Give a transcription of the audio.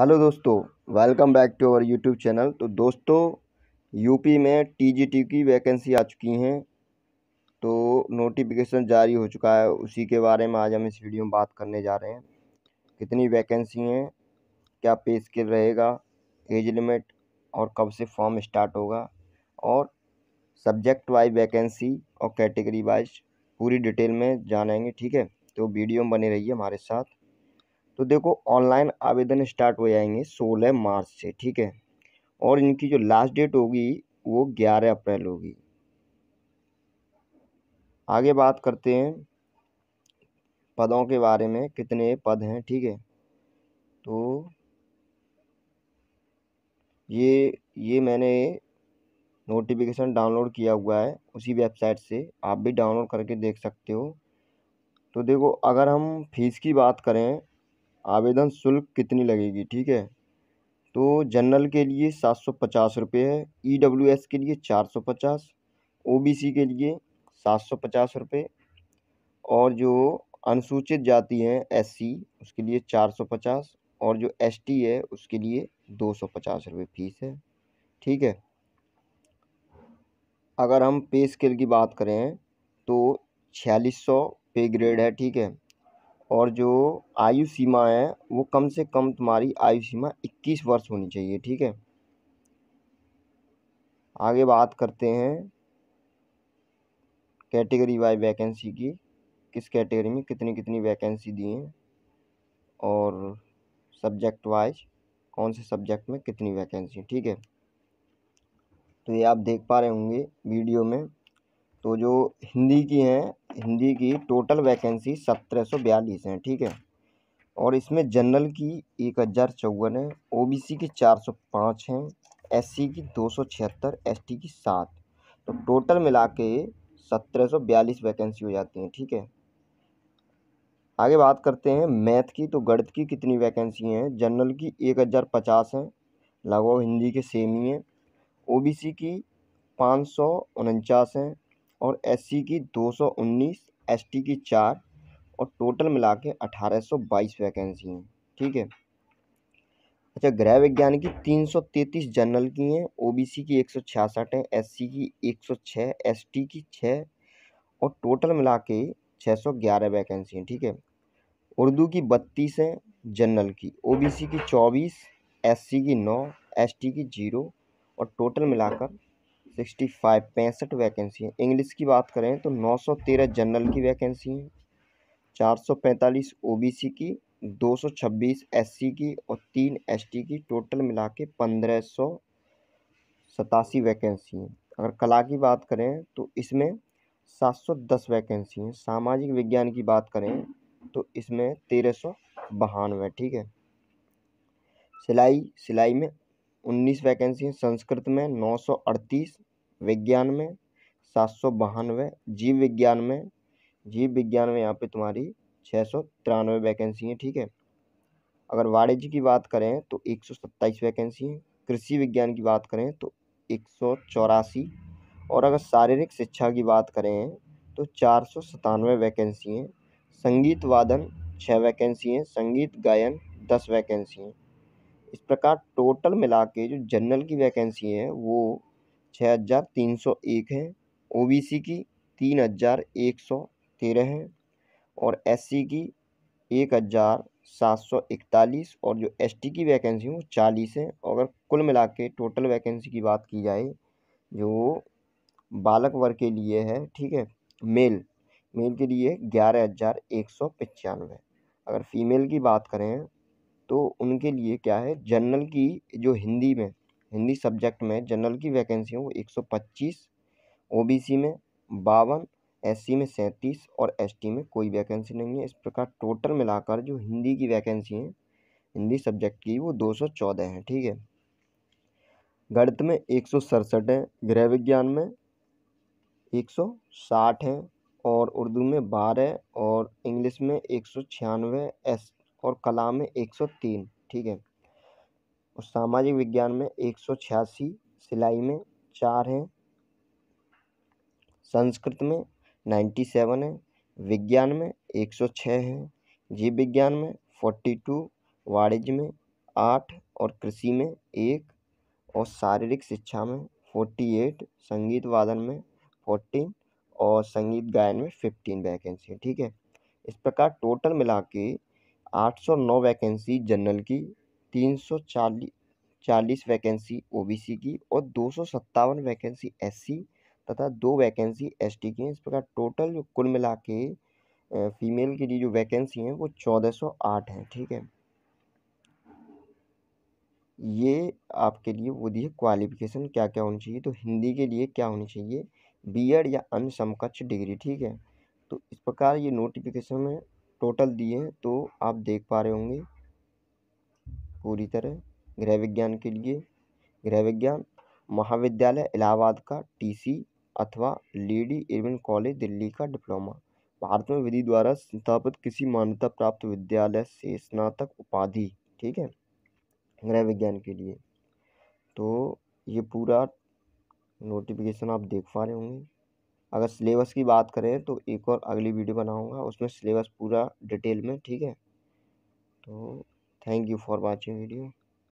hello दोस्तों welcome back to our YouTube channel तो दोस्तों यूपी में टीजीटी की वैकेंसी आ चुकी हैं तो नोटिफिकेशन जारी हो चुका है उसी के बारे में आज हम इस वीडियो में बात करने जा रहे हैं कितनी वैकेंसी हैं क्या पे स्केल रहेगा एज लिमिट और कब से फॉर्म स्टार्ट होगा और सब्जेक्ट वाइज वैकेंसी और कैटेगरी वाइज पूरी डिटेल में जानेंगे ठीक है तो वीडियो में बने रहिए हमारे साथ तो देखो ऑनलाइन आवेदन स्टार्ट हो जाएंगे सोलह मार्च से ठीक है और इनकी जो लास्ट डेट होगी वो ग्यारह अप्रैल होगी आगे बात करते हैं पदों के बारे में कितने पद हैं ठीक है तो ये ये मैंने नोटिफिकेशन डाउनलोड किया हुआ है उसी वेबसाइट से आप भी डाउनलोड करके देख सकते हो तो देखो अगर हम फीस की बात करें आवेदन शुल्क कितनी लगेगी ठीक है तो जनरल के लिए सात सौ पचास रुपये है ई डब्ल्यू एस के लिए चार सौ पचास ओ बी सी के लिए सात सौ पचास रुपये और जो अनुसूचित जाति हैं एस सी उसके लिए चार सौ पचास और जो एस टी है उसके लिए दो सौ पचास रुपये फीस है ठीक है अगर हम पे स्केल की बात करें तो छियालीस सौ पे ग्रेड है ठीक है और जो आयु सीमा है वो कम से कम तुम्हारी आयु सीमा इक्कीस वर्ष होनी चाहिए ठीक है आगे बात करते हैं कैटेगरी वाइज वैकेंसी की किस कैटेगरी में कितनी कितनी वैकेंसी दी हैं और सब्जेक्ट वाइज कौन से सब्जेक्ट में कितनी वैकेंसी ठीक है तो ये आप देख पा रहे होंगे वीडियो में तो जो हिंदी की हैं हिंदी की टोटल वैकेंसी सत्रह सौ बयालीस हैं ठीक है और इसमें जनरल की एक हज़ार चौवन है सी की चार सौ पाँच हैं सी की दो सौ छिहत्तर टी की सात तो टोटल मिला के सत्रह सौ बयालीस वैकेंसी हो जाती हैं ठीक है आगे बात करते हैं मैथ की तो गणित की कितनी वैकेंसी हैं जनरल की एक हज़ार पचास हैं लगभग हिंदी के सेम ही हैं सी की पाँच सौ उनचास हैं और एस की दो सौ उन्नीस एसटी की चार और टोटल मिला के अठारह सौ बाईस वैकेंसी हैं ठीक है अच्छा गृह विज्ञान की तीन सौ तैंतीस जनरल की हैं ओबीसी की एक सौ छियासठ है एससी की एक सौ छः एसटी की छः और टोटल मिला के छः सौ ग्यारह वैकेंसी हैं ठीक है उर्दू की बत्तीस हैं जनरल की ओबीसी की चौबीस एससी की नौ एसटी की जीरो और टोटल मिलाकर सिक्सटी फाइव पैंसठ वैकेंसी हैं इंग्लिश की बात करें तो नौ सौ तेरह जनरल की वैकेंसी हैं चार सौ पैंतालीस ओ बी सी की दो सौ छब्बीस एस सी की और तीन एस टी की टोटल मिला के पंद्रह सौ सतासी वैकेंसी हैं अगर कला की बात करें तो इसमें सात सौ दस वैकेंसी हैं सामाजिक विज्ञान की बात करें तो इसमें तेरह सौ बहानवे ठीक है सिलाई सिलाई में उन्नीस वैकेंसी हैं संस्कृत में नौ सौ अड़तीस विज्ञान में सात सौ बानवे जीव विज्ञान में जीव विज्ञान में यहाँ पे तुम्हारी छः सौ तिरानवे वैकेंसी हैं ठीक है अगर वाणिज्य की बात करें तो एक सौ सत्ताईस वैकेंसी हैं कृषि विज्ञान की बात करें तो एक सौ चौरासी और अगर शारीरिक शिक्षा की बात करें तो चार सौ सतानवे वैकेंसी हैं संगीत वादन छः वैकेंसी हैं संगीत गायन दस वैकेंसी हैं इस प्रकार टोटल मिला के जो जनरल की वैकेंसी हैं वो छः हज़ार तीन सौ एक है ओ बी सी की तीन हज़ार एक सौ तेरह है और एस सी की एक हज़ार सात सौ इकतालीस और जो एस टी की वैकेंसी है वो चालीस है और अगर कुल मिला के टोटल वैकेंसी की बात की जाए जो बालक वर्ग के लिए है ठीक है मेल मेल के लिए ग्यारह हज़ार एक सौ पचानवे अगर फीमेल की बात करें तो उनके लिए क्या है जनरल की जो हिंदी में हिंदी सब्जेक्ट में जनरल की वैकेंसी है वो एक सौ पच्चीस ओ बी सी में बावन एस सी में सैंतीस और एस टी में कोई वैकेंसी नहीं है इस प्रकार टोटल मिलाकर जो हिंदी की वैकेंसी है हिंदी सब्जेक्ट की वो दो सौ चौदह है ठीक है गणित में एक सौ सड़सठ है गृह विज्ञान में एक सौ साठ है और उर्दू में बारह और इंग्लिश में एक सौ छियानवे एस और कला में एक सौ तीन ठीक है और सामाजिक विज्ञान में एक सौ छियासी सिलाई में चार हैं संस्कृत में नाइन्टी सेवन है विज्ञान में एक सौ छः है जीव विज्ञान में फोर्टी टू वाणिज्य में आठ और कृषि में एक और शारीरिक शिक्षा में फोर्टी एट संगीत वादन में फोर्टीन और संगीत गायन में फिफ्टीन वैकेंसी ठीक है इस प्रकार टोटल मिला के आठ सौ नौ वैकेंसी जनरल की तीन सौ चालीस चालीस वैकेंसी सी की और दो सौ सत्तावन वैकेंसी सी तथा दो वैकेंसी टी की इस प्रकार टोटल जो कुल मिला के फीमेल के लिए जो वैकेंसी हैं वो चौदह सौ आठ हैं ठीक है ये आपके लिए वो दी है क्वालिफिकेशन क्या क्या होनी चाहिए तो हिंदी के लिए क्या होनी चाहिए बीएड या अन्य समकक्ष डिग्री ठीक है तो इस प्रकार ये नोटिफिकेशन में टोटल दिए हैं तो आप देख पा रहे होंगे पूरी तरह गृह विज्ञान के लिए गृह विज्ञान महाविद्यालय इलाहाबाद का टी सी अथवा lady e Irwin college Delhi का डिप्लोमा भारत में विधि द्वारा संस्थापित किसी मान्यता प्राप्त विद्यालय से स्नातक उपाधि ठीक है गृह विज्ञान के लिए तो ये पूरा नोटिफिकेशन आप देख पा रहे होंगे अगर सिलेबस की बात करें तो एक और अगली वीडियो बनाऊंगा उसमें सिलेबस पूरा डिटेल में ठीक है तो thank you for watching video